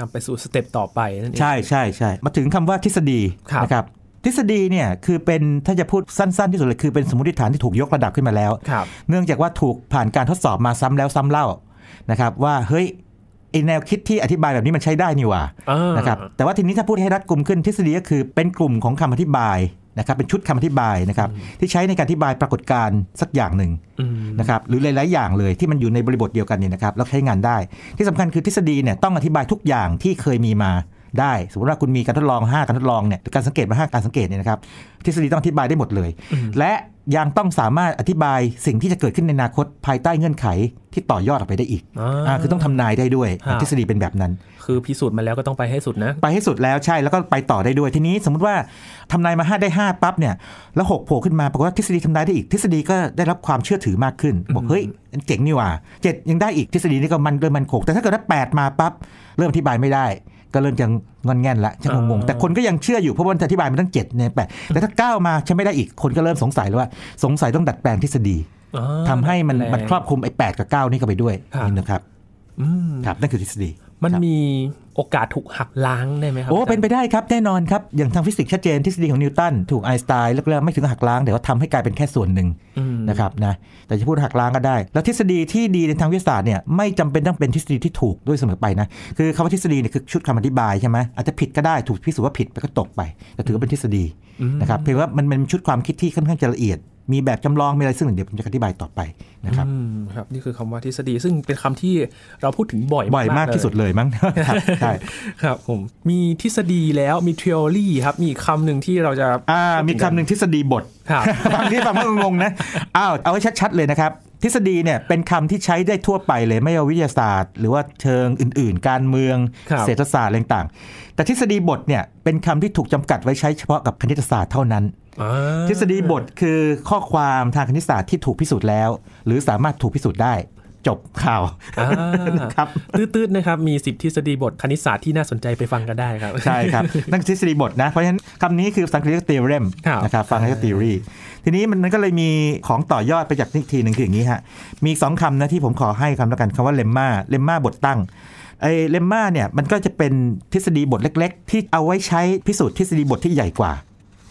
นำไปสู่สเต็ปต่อไปนั่นเองใช่ใช่ใช่มาถึงคำว่าทฤษฎีนะครับทฤษฎีเนี่ยคือเป็นถ้าจะพูดสั้น ๆ ที่สุดเลยคือเป็นสมมติฐานที่ถูกยกระดับขึ้นมาแล้วเนื่องจากว่าถูกผ่านการทดสอบมาซ้ำแล้วซ้ำเล่านะครับว่าเฮ้ยไอแนวคิดที่อธิบายแบบนี้ มันใช้ได้นี่ว่านะครับแต่ว่าทีนี้ถ้าพูดให้รัดกลุ่มขึ้นทฤษฎีก็คือเป็นกลุ่มของคำอธิบายนะครับเป็นชุดคำอธิบายนะครับที่ใช้ในการอธิบายปรากฏการณ์สักอย่างหนึ่งนะครับหรือหลาย ๆ อย่างเลยที่มันอยู่ในบริบทเดียวกันนี่นะครับแล้วใช้งานได้ ที่สำคัญคือทฤษฎีเนี่ยต้องอธิบายทุกอย่างที่เคยมีมาได้สมมติว่าคุณมีการทดลอง 5การทดลองเนี่ยการสังเกตมา5การสังเกตเนี่ยนะครับ ทฤษฎีต้องอธิบายได้หมดเลย และยังต้องสามารถอธิบายสิ่งที่จะเกิดขึ้นในอนาคตภายใต้เงื่อนไขที่ต่อยอดออกไปได้อีกอคือต้องทำนายได้ด้วย ทฤษฎีเป็นแบบนั้น คือพิสูจน์มาแล้วก็ต้องไปให้สุดนะไปให้สุดแล้วใช่แล้วก็ไปต่อได้ด้วยทีนี้ สมมุติว่าทำนายมา5ได้5ปั๊บเนี่ยแล้ว6โผล่ขึ้นมาปรากฏว่าทฤษฎีทำนายได้อีกทฤษฎีก็ได้รับความเชื่อถือมากขึ้นบอกเฮ้ยเจ๋งนี่ว่า 7 ยังได้อีกทฤษฎีนี่ก็มันเริ่มมันขกแต่ถ้าเกิดว่า8มาปั๊บเริ่มอธิบายไม่ได้ก็เริ่มจะงอนแง่นละจะงงๆแต่คนก็ยังเชื่ออยู่เพราะว่าอธิบายมาตั้งเจ็ดเนี่ยแปแต่ถ้าเก้ามาฉันไม่ได้อีก คนก็เริ่มสงสัยแล้วว่า สงสัยต้องดัดแปลงทฤษฎีทำให้มันมันครอบคลุมไอ้แปดกับเก้านี่เข้าไปด้วยนี่นะครับครับนั่นคือทฤษฎี มันมีโอกาสถูกหักล้างได้ไหมครับโอ้เป็นไปได้ครับแน่นอนครับ อย่างทางฟิสิกส์ชัดเจนทฤษฎีของนิวตันถูกไอน์สไตน์แล้วไม่ถึงหักล้างแต่ว่าทำให้กลายเป็นแค่ส่วนหนึ่งนะครับนะแต่จะพูดหักล้างก็ได้ แล้วทฤษฎีที่ดีในทางวิทยาศาสตร์เนี่ยไม่จำเป็นต้องเป็นทฤษฎีที่ถูกด้วยเสมอไปนะคือคำว่าทฤษฎีเนี่ยคือชุดคำอธิบายใช่ไหมอาจจะผิดก็ได้ถูกพิสูจน์ว่าผิดไปก็ตกไปแต่ถือว่าเป็นทฤษฎีนะครับเพียงว่ามันเป็นชุดความคิดที่ค่อนข้างจะละเอียดมีแบบจำลองมีอะไรซึ่งเดี๋ยวผมจะอธิบายต่อไปนะครับครับ นี่คือคำว่าทฤษฎีซึ่งเป็นคำที่เราพูดถึงบ่อยบ่อยมากที่สุดเลยมั้งใช่ครับผมมีทฤษฎีแล้ว มีทฤษฎีครับ มีคำหนึ่งที่เราจะ อ่า มีคำหนึ่งทฤษฎีบทฟังที่ฟังไมงงนะอ้าวเอาให้ชัดๆเลยนะครับทฤษฎีเนี่ยเป็นคำที่ใช้ได้ทั่วไปเลยไม่เอาวิทยาศาสตร์หรือว่าเชิงอื่นๆ การเมืองเศรษฐศาสตร์อะไรต่างแต่ทฤษฎีบทเนี่ยเป็นคำที่ถูกจำกัดไว้ใช้เฉพาะกับคณิตศาสตร์เท่านั้นทฤษฎีบทคือข้อความทางคณิตศาสตร์ที่ถูกพิสูจน์แล้ว หรือสามารถถูกพิสูจน์ได้ จบข่าวครับตื้อๆนะครับมีิบทฤษฎีบทคณิตศาสตร์ที่น่าสนใจไปฟังกันได้ครับใช่ครับนั่นทฤษฎีบทนะ เพราะฉะนั้นคำนี้คือสังกฤษเรอร์เรมนะครับฟังเห้ก t h ี o r ทีนี้มันก็เลยมีของต่อยอดไปจากนิทีหนึ่งคืออย่างนี้ฮะ มีสองคำนะที่ผมขอให้คำละกันคำว่าเลมมาเลมมาบทตั้งไอเลมมาเนี่ยมันก็จะเป็นทฤษฎีบทเล็กๆ ที่เอาไว้ใช้พิสูจน์ทฤษฎีบทที่ใหญ่กว่า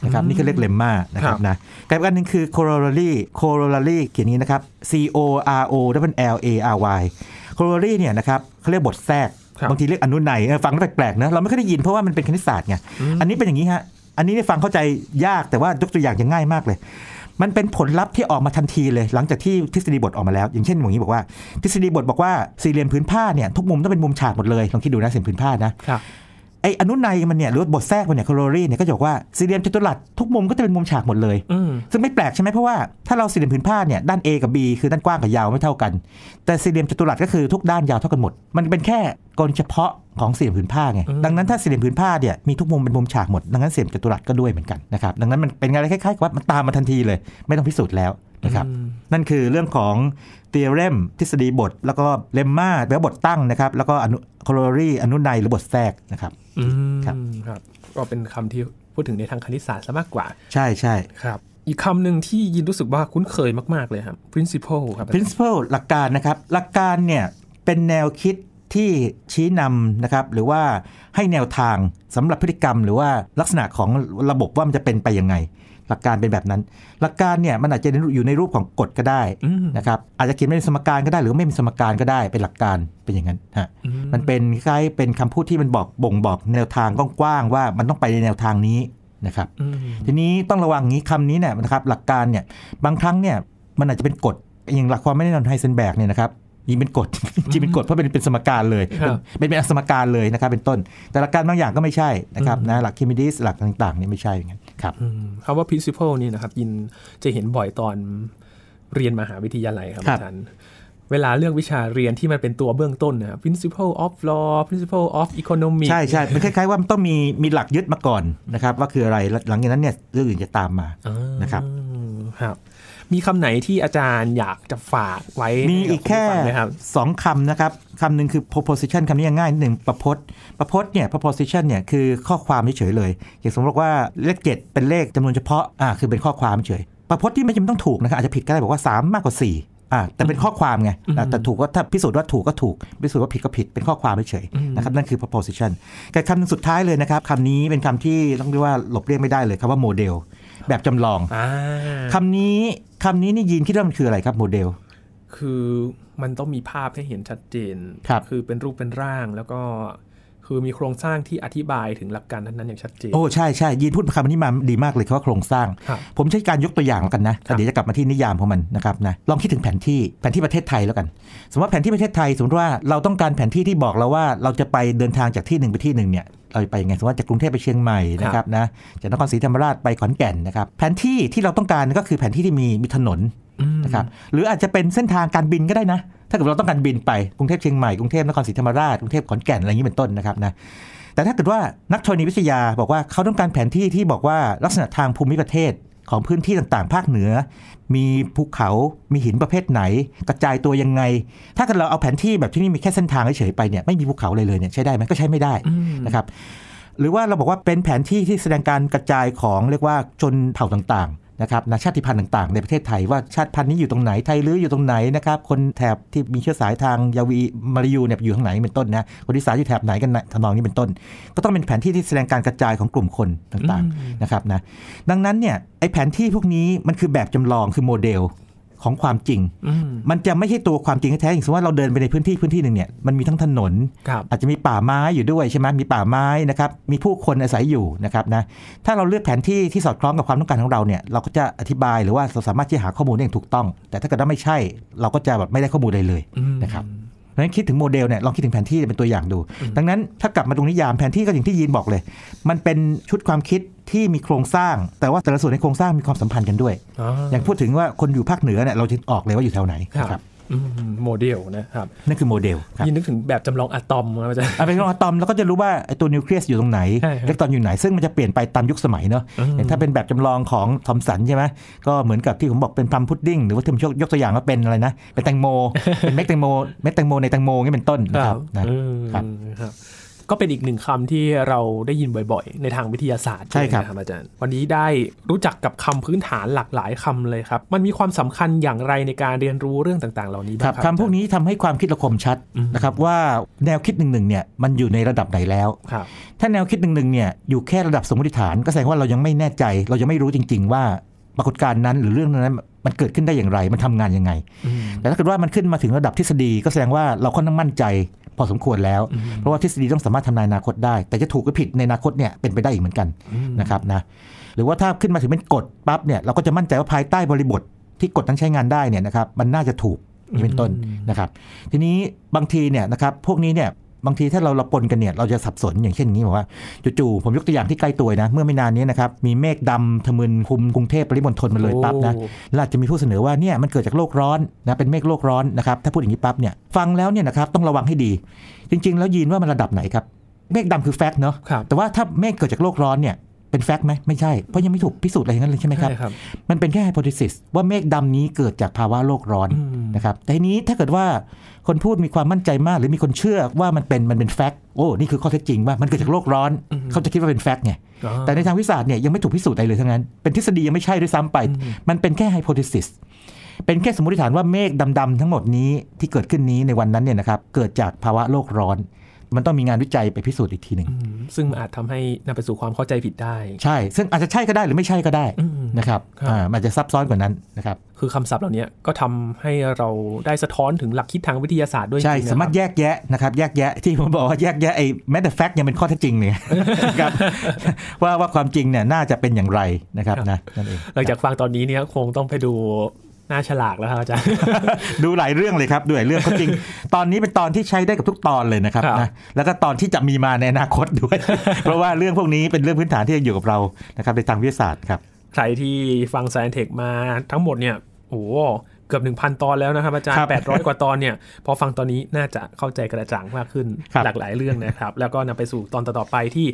นะครับนี่คือเรียกเลมมานะครับนะกับอันนึงคือ corollary corollary เขียนนี้นะครับ c o r o w l a r y corollary เนี่ยนะครับเขาเรียกบทแทรกบางทีเรียกอนุนัยฟังแล้วแปลกๆนะเราไม่เคยได้ยินเพราะว่ามันเป็นคณิตศาสตร์ไงอันนี้เป็นอย่างนี้ฮะอันนี้ไฟังเข้าใจยากแต่ว่ายกตัวอย่างยังง่ายมากเลย มันเป็นผลลัพธ์ที่ออกมาทันทีเลย หลังจากที่ทฤษฎีบทออกมาแล้วอย่างเช่นอย่างนี้บอกว่าทฤษฎีบทบอกว่าสี่เหลี่ยมพื้นผ้าเนี่ยทุกมุมต้องเป็นมุมฉากหมดเลยลองคิดดูนะสี่เหลี่ยมพื้นผ้านะครับไอ้อนุในมันเนี่ยหรือบทแทรกมันเนี่ยคลอรี่เนี่ยก็จะบอกว่าสี่เหลี่ยมจัตุรัสทุก มุมก็จะเป็นมุมฉากหมดเลยซึ่งไม่แปลกใช่ไหมเพราะว่าถ้าเราสี่เหลี่ยมผืนผ้าเนี่ยด้าน A กับ B คือด้านกว้างกับยาวไม่เท่ากัน แต่สี่เหลี่ยมจัตุรัสก็คือทุกด้านยาวเท่ากันหมด มันเป็นแค่กลเฉพาะของสี่เหลี่ยมผืนผ้าไงดังนั้นถ้าสี่เหลี่ยมผืนผ้าเนี่ยมีทุกมุมเป็นมุมฉากหมดดังนั้นสี่เหลี่ยมจัตุรัสก็ด้วยเหมือนกันนะครับดังนั้นมันเป็นอะไรคล้ายๆกับว่ามันตามมาทันทีเลย ไม่ต้องพิสูจน์แล้วนะครับนั่นคือเรื่องของเทียเรมทฤษฎีบท แล้วก็เลมมาแปลว่าบทตั้งนะครับแล้วก็อนุคลอรี่อนุในหรือบทแทรกนะครับครับครับ ก็เป็นคำที่พูดถึงในทางคณิตศาสตร์ซะมากกว่า ใช่ใช่ครับอีกคำหนึ่งที่ยินรู้สึกว่าคุ้นเคยมาก ๆ เลยครับ principle ครับ principle หลักการนะครับ หลักการเนี่ย เป็นแนวคิดที่ชี้นำนะครับ หรือว่าให้แนวทางสำหรับพฤติกรรมหรือว่าลักษณะของระบบว่ามันจะเป็นไปยังไงหลักการเป็นแบบนั้น หลักการเนี่ยมันอาจจะอยู่ในรูปของกฎก็ได้นะครับอาจจะเขียนเป็นสมการก็ได้ หรือไม่มีสมการก็ได้เป็นหลักการเป็นอย่างนั้นฮะมันเป็นคล้ายเป็นคำพูดที่มันบอกบ่งบอก แนวทางกว้างๆว่า มันต้องไปในแนวทางนี้นะครับ ทีนี้ต้องระวังงี้คำนี้เนี่ยนะครับ หลักการเนี่ยบางครั้งเนี่ยมันอาจจะเป็นกฎอย่างหลักความไม่แน่นอนไฮเซนแบกเนี่ยนะครับนี่เป็นกฎ จริงเป็นกฎ เพราะเป็นเป็นสมการเลยเป็นเป็นสมการเลยนะครับ เป็นต้น แต่หลักการบางอย่างก็ไม่ใช่นะครับนะหลักเคมิดิสหลักต่างๆนี่ไม่ใช่อย่างนั้นครับคำว่า principle นี่นะครับ ยินจะเห็นบ่อยตอนเรียนมหาวิทยาลัยครับอาจารย์ เวลาเลือกวิชาเรียนที่มันเป็นตัวเบื้องต้นนะ principle of law principle of economics ใช่ใช่มันคล้ายๆว่ามันต้องมีมีหลักยึดมาก่อนนะครับ ว่าคืออะไรหลังจากนั้นเนี่ยเรื่องอื่นจะตามมานะครับครับมีคำไหนที่อาจารย์อยากจะฝากไว้ มีอีกแค่สองคำนะครับ คำหนึ่งคือ proposition คำนี้ง่ายนิดหนึ่ง ประพจน์ประพจน์เนี่ย proposition เนี่ยคือข้อความเฉยเลยอย่างสมมติว่าเลขเจ็ดเป็นเลขจำนวนเฉพาะอ่าคือเป็นข้อความเฉย ประพจน์ที่ไม่จำเป็นต้องถูกนะครับอาจจะผิดก็ได้บอกว่า 3 มากกว่า4อ่าแต่เป็นข้อความไง แต่ถูกก็ถ้าพิสูจน์ว่าถูกก็ถูกพิสูจน์ว่าผิดก็ผิดเป็นข้อความเฉยนะครับนั่นคือ proposition แต่คำสุดท้ายเลยนะครับคำนี้เป็นคำที่ต้องเรียกว่าหลบเลี่ยงไม่ได้เลยคำว่าโมเดลแบบจำลองอคำนี้คำนี้นี่ยีนคิดว่ามันคืออะไรครับโมเดล คือมันต้องมีภาพให้เห็นชัดเจนคคือเป็นรูปเป็นร่างแล้วก็คือมีโครงสร้างที่อธิบายถึงหลักการนั้นๆอย่างชัดเจนโอ้ใช่ใช่ยีนพูดคำนี้มาดีมากเลยคพว่าโครงสร้าง ผมใช้การยกตัวอย่างแล้วกันนะเดี๋ยวจะกลับมาที่นิยามของมันนะครับนะลองคิดถึงแผนที่แผนที่ประเทศไทยแล้วกัน สมมติแผนที่ประเทศไทย สมมติว่าเราต้องการแผนที่ที่บอกเราว่าเราจะไปเดินทางจากที่หนึ่งไปที่หนึ่งเนี่ยเราไปไงสมมติจากกรุงเทพไปเชียงใหม่นะครับนะจากนครศรีธรรมราชไปขอนแก่นนะครับแผนที่ที่เราต้องการก็คือแผนที่ที่มีมีถนนนะครับหรืออาจจะเป็นเส้นทางการบินก็ได้นะาเกิดเราต้องการบินไปกรุงเทพเชียงใหม่กรุงเทพนครศรีธรรมราชกรุงเทพขอนแก่นอะไรอย่างนี้เป็นต้นนะครับนะแต่ถ้าเกิดว่านักธรณีวิทยาบอกว่าเขาต้องการแผนที่ที่บอกว่าลักษณะทางภูมิประเทศของพื้นที่ต่างๆ ภาคเหนือ มีภูเขา มีหินประเภทไหน กระจายตัวยังไง ถ้าเกิดเราเอาแผนที่แบบที่นี่มีแค่เส้นทางเฉยๆไปเนี่ยไม่มีภูเขาเลยเลยเนี่ยใช้ได้ไหมก็ใช้ไม่ได้นะครับหรือว่าเราบอกว่าเป็นแผนที่ที่แสดงการกระจายของเรียกว่าชนเผ่าต่างนะครับนะชาติพันธุ์ต่างๆในประเทศไทยว่าชาติพันธุ์นี้อยู่ตรงไหนไทยลื้ออยู่ตรงไหนนะครับคนแถบที่มีเชื้อสายทางยาวีมาลายูเนี่ยอยู่ทางไหนเป็นต้นนะคนที่สายอยู่แถบไหนกันนทนองนี้เป็นต้น ก็ต้องเป็นแผนที่ที่แสดงการกระจายของกลุ่มคนต่างๆนะครับนะดังนั้นเนี่ยไอแผนที่พวกนี้มันคือแบบจำลองคือโมเดลของความจริงมันจะไม่ใช่ตัวความจริงแท้ๆอย่างสมมติว่าเราเดินไปในพื้นที่พื้นที่หนึ่งเนี่ยมันมีทั้งถนนอาจจะมีป่าไม้อยู่ด้วยใช่ไหมมีป่าไม้นะครับมีผู้คนอาศัยอยู่นะครับนะถ้าเราเลือกแผนที่ที่สอดคล้องกับความต้องการของเราเนี่ยเราก็จะอธิบายหรือว่าเราสามารถที่หาข้อมูลได้อย่างถูกต้อง แต่ถ้าเกิดว่าไม่ใช่ เราก็จะแบบไม่ได้ข้อมูลใดเลยนะครับนั้นคิดถึงโมเดลเนี่ย ลองคิดถึงแผนที่เป็นตัวอย่างดู ดังนั้นถ้ากลับมาตรงนิยามแผนที่ก็อย่างที่ยีนบอกเลย มันเป็นชุดความคิดที่มีโครงสร้าง แต่ว่าแต่ละส่วนในโครงสร้างมีความสัมพันธ์กันด้วย อย่างพูดถึงว่าคนอยู่ภาคเหนือเนี่ย เราจะออกเลยว่าอยู่แถวไหนครับโมเดลนะครับนั่นคือโมเดลยินนึกถึงแบบจำลองอะตอมครอาจารย์เป็นจำลองอะตอมแล้วก็จะรู้ว่าไอตัวนิวเคลียสอยู่ตรงไหนอิเล็กตรอนอยู่ไหนซึ่งมันจะเปลี่ยนไปตามยุคสมัยเนาะถ้าเป็นแบบจำลองของทอมสันใช่ไหมก็เหมือนกับที่ผมบอกเป็นพัมพุดดิ้งหรือว่าที่ชกยกตัวอย่างก็าเป็นอะไรนะ เป็นแตงโมเป็นเม็ดแตงโมเม็ดแตงโมในแตงโมนี่เป็นต้นนะครับนะครับก็เป็นอีกหนึ่งคำที่เราได้ยินบ่อยๆ ในทางวิทยาศาสตร์ใช่ครับอาจารย์ วันนี้ได้รู้จักกับคำพื้นฐานหลากหลายคำเลยครับ มันมีความสำคัญอย่างไรในการเรียนรู้เรื่องต่างๆ เหล่านี้บ้างครับคำพวกนี้ทำให้ความคิดระคมชัดนะครับ ว่าแนวคิดหนึ่งๆเนี่ยมันอยู่ในระดับไหนแล้วถ้าแนวคิดหนึ่งๆเนี่ยอยู่แค่ระดับสมมติฐานก็แสดงว่าเรายังไม่แน่ใจ เรายังไม่รู้จริง ๆ ว่าปรากฏการณ์นั้นหรือเรื่องนั้นมันเกิดขึ้นได้อย่างไรมันทำงานยังไงแต่ถ้าเกิดว่ามันขึ้นมาถึงระดับทฤษฎีก็แสดงว่าเราค่อนข้างมั่นใจพอสมควรแล้ว เพราะว่าทฤษฎีต้องสามารถทำนายอนาคตได้ แต่จะถูกหรือผิดในอนาคตเนี่ย เป็นไปได้อีกเหมือนกันนะครับนะหรือว่าถ้าขึ้นมาถึงเป็นกฎปั๊บเนี่ยเราก็จะมั่นใจว่า ภายใต้บริบทที่กฎนั้นใช้งานได้เนี่ยนะครับมันน่าจะถูกเป็นต้นนะครับ ทีนี้บางทีเนี่ยนะครับพวกนี้เนี่ยบางที ถ้าเราเราปนกันเนี่ยเราจะสับสนอย่างเช่นนี้บอกว่าจู่ๆผมยกตัวอย่างที่ใกล้ตัวนะเมื่อไม่นานนี้นะครับมีเมฆดำทะมึนคุมกรุงเทพปริมณฑลมาเลยปั๊บนะแล้วาจะมีผู้เสนอว่าเนี่ยมันเกิดจากโลกร้อนนะเป็นเมฆโลกร้อนนะครับถ้าพูดอย่างนี้ปั๊บเนี่ยฟังแล้วเนี่ยนะครับต้องระวังให้ดี จริงๆ แล้วยีนว่ามันระดับไหนครับเมฆดำคือแฟกต์เนาะแต่ว่าถ้าเมฆเกิดจากโลกร้อนเนี่ยเป็นแฟกต์ไหมไม่ใช่ เพราะยังไม่ถูกพิสูจน์อะไรอย่างนั้นเลยใช่ไหมครับ มันเป็นแค่ไฮโปเทซิสว่าเมฆดำนี้เกิดจากภาวะโลกร้อนนะครับแต่นี้ถ้าเกิดว่าคนพูดมีความมั่นใจมาก หรือมีคนเชื่อว่ามันเป็นมันเป็นแฟกต์โอ้นี่คือข้อเท็จจริงว่ามันเกิดจากโลกร้อนเขาจะคิดว่าเป็นแฟกต์ไงแต่ในทางวิทยาศาสตร์เนี่ยยังไม่ถูกพิสูจน์อะไรเลยทั้งนั้นเป็นทฤษฎียังไม่ใช่ด้วยซ้ำไป มันเป็นแค่ไฮโปเทซิสเป็นแค่สมมติฐานว่าเมฆดำๆทั้งหมดนี้ที่เกิดขึ้นนี้ในวันนั้นเนี่ยนะครับเกิดจากภาวะโลกร้อนมันต้องมีงานวิจัยไปพิสูจน์อีกทีหนึ่ง ซึ่งอาจทำให้นำไปสู่ความเข้าใจผิดได้ ใช่ ซึ่งอาจจะใช่ก็ได้หรือไม่ใช่ก็ได้นะครับอ่ามันจะซับซ้อนกว่านั้นนะครับ คือคำศัพท์เหล่านี้ก็ทำให้เราได้สะท้อนถึงหลักคิดทางวิทยาศาสตร์ด้วยใช่สามารถแยกแยะนะครับแยกแยะที่ผมบอกว่าแยกแยะไอ้แม้แต่แฟกต์ยังเป็นข้อเท็จจริงเนี่ยครับว่าว่าความจริงเนี่ยน่าจะเป็นอย่างไรนะครับนะนั่นเองหลังจากฟังตอนนี้เนี่ยคงต้องไปดูน่าฉลาดแล้วครับอาจารย์ดูหลายเรื่องเลยครับดูหลายเรื่องก็จริง ตอนนี้เป็นตอนที่ใช้ได้กับทุกตอนเลยนะครับนะแล้วก็ตอนที่จะมีมาในอนาคตด้วยเพราะว่าเรื่องพวกนี้เป็นเรื่องพื้นฐานที่ังอยู่กับเรานะครับในทางวิทยาศาสตร์ครับใครที่ฟังไซนเทคมาทั้งหมดเนี่ยโอ้เกือบ 1,000 ตอนแล้วนะครับอาจารย์ 800 กว่าตอนเนี่ยพอฟังตอนนี้น่าจะเข้าใจกระจ่างมากขึ้นหลากหลายเรื่องนะครับ แล้วก็นำไปสู่ตอนต่อๆไปที่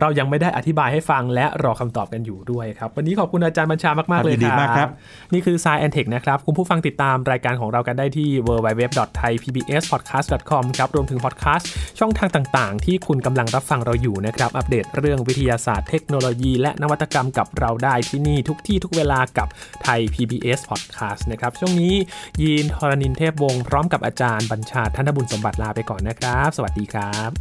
เรายังไม่ได้อธิบายให้ฟังและรอคำตอบกันอยู่ด้วยครับ วันนี้ขอบคุณอาจารย์บัญชามากมากเลยดีมากครับนี่คือ s ายแอนเทคนะครับคุณผู้ฟังติดตามรายการของเรากันได้ที่ www.thaipbspodcast.com ครับรวมถึงพอดแคสต์ช่องทางต่าง ๆ ที่คุณกำลังรับฟังเราอยู่นะครับ อัปเดตเรื่องวิทยาศาสตร์เทคโนโลยีและนวัตกรรมกับเราได้ที่นี่ทุกที่ ทุกเวลากับไทย PBS Podcast นะครับช่วงนี้ยีนทรณินเทพวงศ์พร้อมกับอาจารย์บัญชาธนบุญสมบัติลาไปก่อนนะครับ สวัสดีครับ